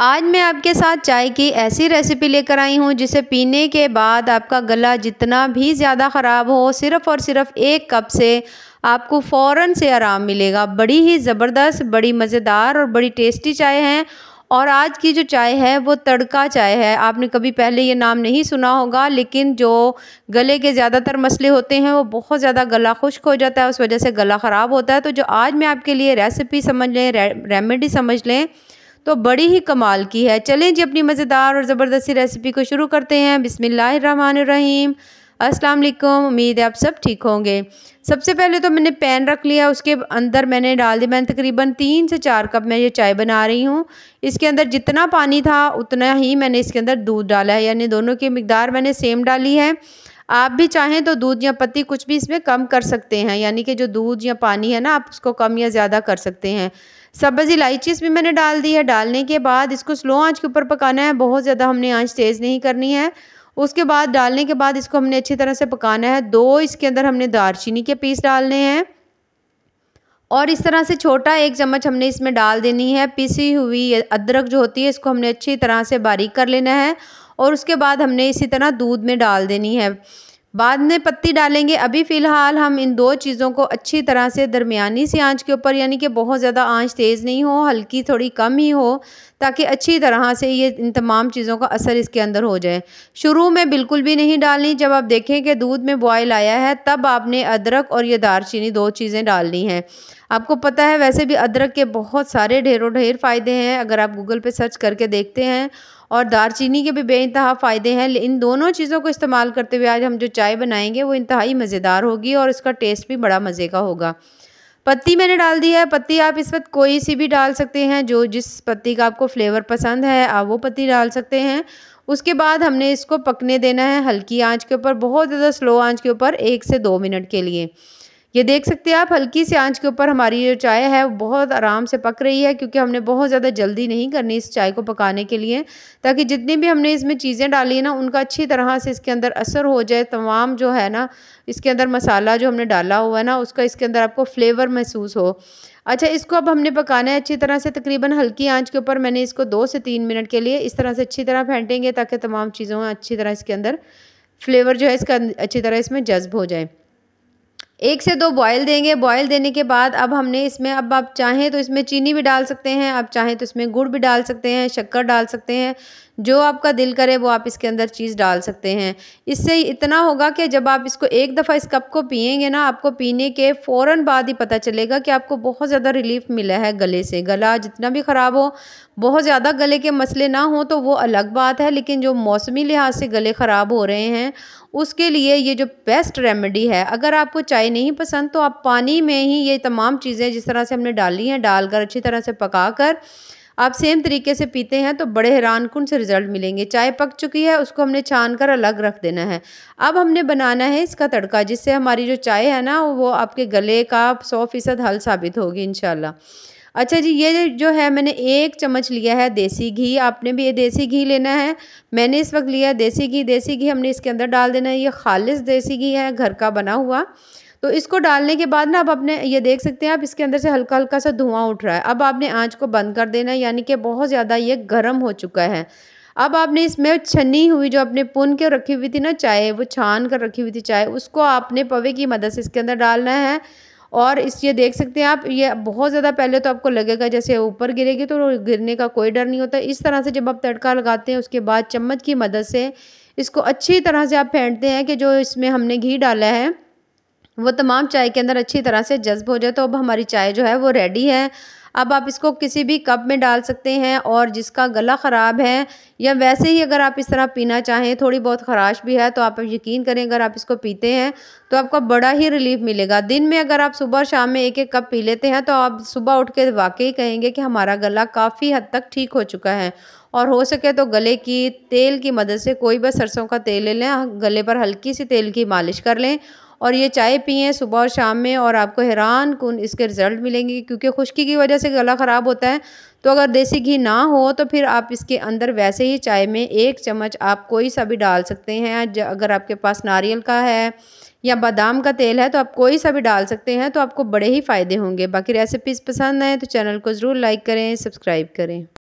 आज मैं आपके साथ चाय की ऐसी रेसिपी लेकर आई हूँ जिसे पीने के बाद आपका गला जितना भी ज़्यादा ख़राब हो सिर्फ़ और सिर्फ़ एक कप से आपको फ़ौर से आराम मिलेगा बड़ी ही ज़बरदस्त बड़ी मज़ेदार और बड़ी टेस्टी चाय है और आज की जो चाय है वो तड़का चाय है आपने कभी पहले ये नाम नहीं सुना होगा लेकिन जो गले के ज़्यादातर मसले होते हैं वो बहुत ज़्यादा गला खुश्क हो जाता है उस वजह से गला ख़राब होता है तो जो आज मैं आपके लिए रेसिपी समझ लें रे, रेमेडी समझ लें तो बड़ी ही कमाल की है चलें जी अपनी मज़ेदार और ज़बरदस्ती रेसिपी को शुरू करते हैं बिसमीम अस्सलाम वालेकुम उम्मीद है आप सब ठीक होंगे सबसे पहले तो मैंने पैन रख लिया उसके अंदर मैंने डाल दिया मैंने तकरीबन तीन से चार कप मैं ये चाय बना रही हूँ इसके अंदर जितना पानी था उतना ही मैंने इसके अंदर दूध डाला है यानी दोनों की मकदार मैंने सेम डाली है आप भी चाहें तो दूध या पत्ती कुछ भी इसमें कम कर सकते हैं यानी कि जो दूध या पानी है ना आप उसको कम या ज़्यादा कर सकते हैं सब्ज़ इलायची इसमें मैंने डाल दी है डालने के बाद इसको स्लो आंच के ऊपर पकाना है बहुत ज़्यादा हमने आंच तेज़ नहीं करनी है उसके बाद डालने के बाद इसको हमने अच्छी तरह से पकाना है दो इसके अंदर हमने दारचीनी के पीस डालने हैं और इस तरह से छोटा एक चम्मच हमने इसमें डाल देनी है पिसी हुई अदरक जो होती है इसको हमने अच्छी तरह से बारीक कर लेना है और उसके बाद हमने इसी तरह दूध में डाल देनी है बाद में पत्ती डालेंगे अभी फ़िलहाल हम इन दो चीज़ों को अच्छी तरह से दरमियानी सी आंच के ऊपर यानी कि बहुत ज़्यादा आंच तेज़ नहीं हो हल्की थोड़ी कम ही हो ताकि अच्छी तरह से ये इन तमाम चीज़ों का असर इसके अंदर हो जाए शुरू में बिल्कुल भी नहीं डालनी जब आप देखें कि दूध में बॉयल आया है तब आपने अदरक और ये दारचीनी दो चीज़ें डालनी हैं आपको पता है वैसे भी अदरक के बहुत सारे ढेरों ढेर फ़ायदे हैं अगर आप गूगल पे सर्च करके देखते हैं और दारचीनी के भी बेानतहा फ़ायदे हैं इन दोनों चीज़ों को इस्तेमाल करते हुए आज हम जो चाय बनाएंगे वो इंतहाई मज़ेदार होगी और इसका टेस्ट भी बड़ा मज़े का होगा पत्ती मैंने डाल दी है पत्ती आप इस वक्त कोई सी भी डाल सकते हैं जो जिस पत्ती का आपको फ्लेवर पसंद है आप वो पत्ती डाल सकते हैं उसके बाद हमने इसको पकने देना है हल्की आंच के ऊपर बहुत ज़्यादा स्लो आंच के ऊपर एक से दो मिनट के लिए ये देख सकते हैं आप हल्की सी आंच के ऊपर हमारी जो चाय है वो बहुत आराम से पक रही है क्योंकि हमने बहुत ज़्यादा जल्दी नहीं करनी इस चाय को पकाने के लिए ताकि जितनी भी हमने इसमें चीज़ें डाली है ना उनका अच्छी तरह से इसके अंदर असर हो जाए तमाम जो है ना इसके अंदर मसाला जो हमने डाला हुआ है ना उसका इसके अंदर आपको फ्लेवर महसूस हो अच्छा इसको अब हमने पकाना है अच्छी तरह से तकरीबन हल्की आंच के ऊपर मैंने इसको दो से तीन मिनट के लिए इस तरह से अच्छी तरह फेंटेंगे ताकि तमाम चीज़ों अच्छी तरह इसके अंदर फ्लेवर जो है इसका अच्छी तरह इसमें जज्ब हो जाए एक से दो बॉयल देंगे बॉयल देने के बाद अब हमने इसमें अब आप चाहें तो इसमें चीनी भी डाल सकते हैं आप चाहें तो इसमें गुड़ भी डाल सकते हैं शक्कर डाल सकते हैं जो आपका दिल करे वो आप इसके अंदर चीज़ डाल सकते हैं इससे इतना होगा कि जब आप इसको एक दफ़ा इस कप को पियेंगे ना आपको पीने के फ़ौर बाद ही पता चलेगा कि आपको बहुत ज़्यादा रिलीफ मिला है गले से गला जितना भी ख़राब हो बहुत ज़्यादा गले के मसले ना हो तो वो अलग बात है लेकिन जो मौसमी लिहाज से गले ख़राब हो रहे हैं उसके लिए ये जो बेस्ट रेमेडी है अगर आपको चाय नहीं पसंद तो आप पानी में ही ये तमाम चीज़ें जिस तरह से हमने डाली हैं डालकर अच्छी तरह से पका कर आप सेम तरीके से पीते हैं तो बड़े हैरान कन से रिज़ल्ट मिलेंगे चाय पक चुकी है उसको हमने छान कर अलग रख देना है अब हमने बनाना है इसका तड़का जिससे हमारी जो चाय है ना वो आपके गले का सौ फ़ीसद हल साबित होगी इनशाला अच्छा जी ये जो है मैंने एक चम्मच लिया है देसी घी आपने भी ये देसी घी लेना है मैंने इस वक्त लिया है देसी घी देसी घी हमने इसके अंदर डाल देना है ये खालिश देसी घी है घर का बना हुआ तो इसको डालने के बाद ना अब अपने ये देख सकते हैं आप इसके अंदर से हल्का हल्का सा धुआं उठ रहा है अब आपने आँच को बंद कर देना है यानी कि बहुत ज़्यादा ये गर्म हो चुका है अब आपने इसमें छनी हुई जो आपने पुन के रखी हुई थी ना चाय वो छान कर रखी हुई थी चाय उसको आपने पवे की मदद से इसके अंदर डालना है और इस ये देख सकते हैं आप ये बहुत ज़्यादा पहले तो आपको लगेगा जैसे ऊपर गिरेगी तो गिरने का कोई डर नहीं होता इस तरह से जब आप तड़का लगाते हैं उसके बाद चम्मच की मदद से इसको अच्छी तरह से आप फेंटते हैं कि जो इसमें हमने घी डाला है वो तमाम चाय के अंदर अच्छी तरह से जज्ब हो जाए तो अब हमारी चाय जो है वो रेडी है अब आप इसको किसी भी कप में डाल सकते हैं और जिसका गला ख़राब है या वैसे ही अगर आप इस तरह पीना चाहें थोड़ी बहुत खराश भी है तो आप यकीन करें अगर आप इसको पीते हैं तो आपको बड़ा ही रिलीफ मिलेगा दिन में अगर आप सुबह शाम में एक एक कप पी लेते हैं तो आप सुबह उठ के वाकई कहेंगे कि हमारा गला काफ़ी हद तक ठीक हो चुका है और हो सके तो गले की तेल की मदद से कोई भी सरसों का तेल ले लें गले पर हल्की सी तेल की मालिश कर लें और ये चाय पिए सुबह और शाम में और आपको हैरान कुन इसके रिज़ल्ट मिलेंगे क्योंकि खुश्की की वजह से गला ख़राब होता है तो अगर देसी घी ना हो तो फिर आप इसके अंदर वैसे ही चाय में एक चम्मच आप कोई सा भी डाल सकते हैं अगर आपके पास नारियल का है या बादाम का तेल है तो आप कोई सा भी डाल सकते हैं तो आपको बड़े ही फ़ायदे होंगे बाकी रेसिपीज़ पसंद आएँ तो चैनल को ज़रूर लाइक करें सब्सक्राइब करें